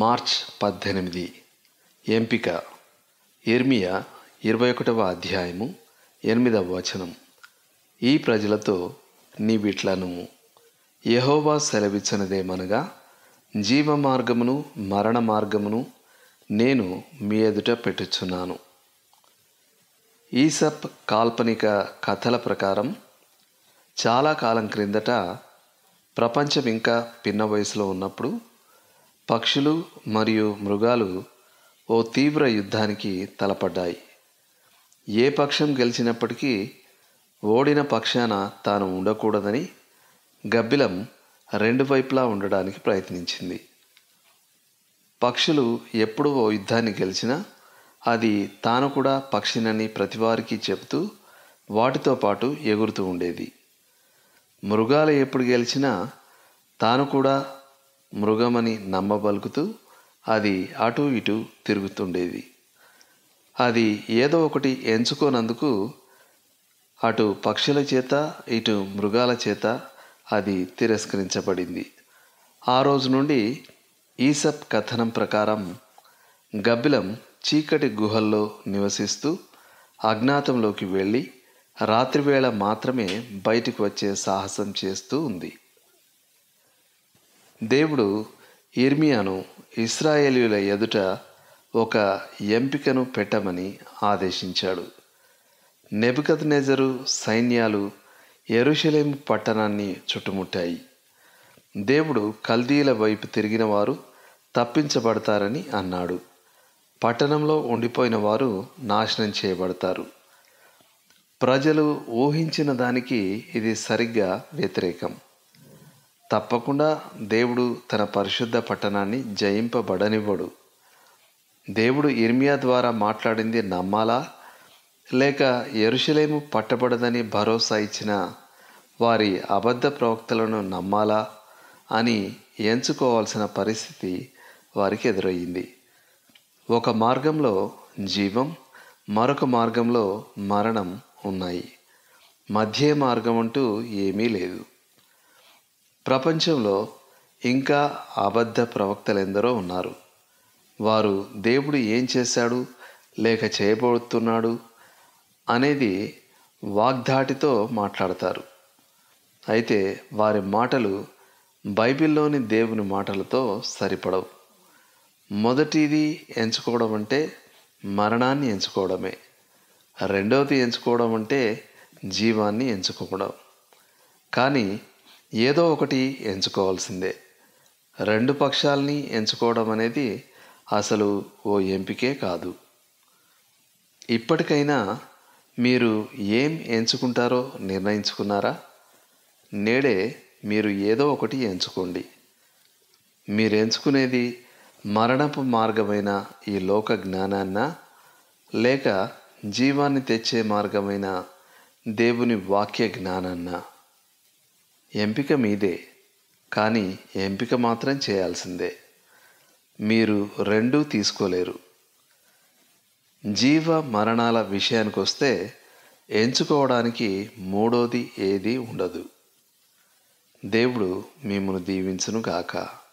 March పద్దెనిమిది ఎంపిక ఎర్మియా ఇరవై ఒకటవ అధ్యాయము ఎనిమిదవ వచనం ఈ ప్రజలతో నీవిట్లను యహోవా సెలవిచ్చినదేమనగా జీవ మార్గమును మరణ మార్గమును నేను మీ ఎదుట పెట్టుచున్నాను ఈసప్ కాల్పనిక కథల ప్రకారం చాలా కాలం క్రిందట ప్రపంచం ఇంకా పిన్న వయసులో ఉన్నప్పుడు పక్షులు మరియు మృగాలు ఓ తీవ్ర యుద్ధానికి తలపడ్డాయి ఏ పక్షం గెలిచినప్పటికీ ఓడిన పక్షాన తాను ఉండకూడదని గబ్బిలం రెండు వైపులా ఉండడానికి ప్రయత్నించింది పక్షులు ఎప్పుడు ఓ యుద్ధాన్ని గెలిచినా అది తాను కూడా పక్షినని ప్రతివారికి చెబుతూ వాటితో పాటు ఎగురుతూ ఉండేది మృగాలు ఎప్పుడు గెలిచినా తాను కూడా మృగమని నమ్మబలుకుతూ అది అటు ఇటు తిరుగుతుండేది అది ఏదో ఒకటి ఎంచుకోనందుకు అటు పక్షుల చేత ఇటు మృగాల చేత అది తిరస్కరించబడింది ఆ రోజు నుండి ఈసప్ కథనం ప్రకారం గబ్బిలం చీకటి గుహల్లో నివసిస్తూ అజ్ఞాతంలోకి వెళ్ళి రాత్రివేళ మాత్రమే బయటికి వచ్చే సాహసం చేస్తూ ఉంది దేవుడు ఇర్మియాను ఇస్రాయేలీల ఎదుట ఒక ఎంపికను పెట్టమని ఆదేశించాడు నెబద్ నెజరు సైన్యాలు ఎరుషలేం పట్టణాన్ని చుట్టుముట్టాయి దేవుడు కల్దీల వైపు తిరిగిన వారు తప్పించబడతారని అన్నాడు పట్టణంలో ఉండిపోయిన వారు నాశనం చేయబడతారు ప్రజలు ఊహించిన దానికి ఇది సరిగ్గా వ్యతిరేకం తప్పకుండా దేవుడు తన పరిశుద్ధ పట్టణాన్ని జయింపబడనివ్వడు దేవుడు ఇర్మియా ద్వారా మాట్లాడింది నమ్మాలా లేక ఎరుషలేము పట్టబడదని భరోసా ఇచ్చిన వారి అబద్ధ ప్రవక్తలను నమ్మాలా అని ఎంచుకోవాల్సిన పరిస్థితి వారికి ఎదురయ్యింది ఒక మార్గంలో జీవం మరొక మార్గంలో మరణం ఉన్నాయి మధ్య మార్గం అంటూ ఏమీ లేదు ప్రపంచంలో ఇంకా అబద్ధ ప్రవక్తలు ఎందరో ఉన్నారు వారు దేవుడు ఏం చేశాడు లేక చేయబోతున్నాడు అనేది వాగ్దాటితో మాట్లాడతారు అయితే వారి మాటలు బైబిల్లోని దేవుని మాటలతో సరిపడవు మొదటిది ఎంచుకోవడం అంటే మరణాన్ని ఎంచుకోవడమే రెండవది ఎంచుకోవడం అంటే జీవాన్ని ఎంచుకోవడం కానీ ఏదో ఒకటి ఎంచుకోవాల్సిందే రెండు పక్షాలని ఎంచుకోవడం అనేది అసలు ఓ ఎంపికే కాదు ఇప్పటికైనా మీరు ఏం ఎంచుకుంటారో నిర్ణయించుకున్నారా నేడే మీరు ఏదో ఒకటి ఎంచుకోండి మీరు ఎంచుకునేది మరణపు మార్గమైన ఈ లోక జ్ఞానాన్న లేక జీవాన్ని తెచ్చే మార్గమైన దేవుని వాక్య జ్ఞానాన్న ఎంపిక మీదే కానీ ఎంపిక మాత్రం చేయాల్సిందే మీరు రెండూ తీసుకోలేరు జీవ మరణాల విషయానికి వస్తే ఎంచుకోవడానికి మూడోది ఏది ఉండదు దేవుడు మిమ్మను దీవించునుగాక గాక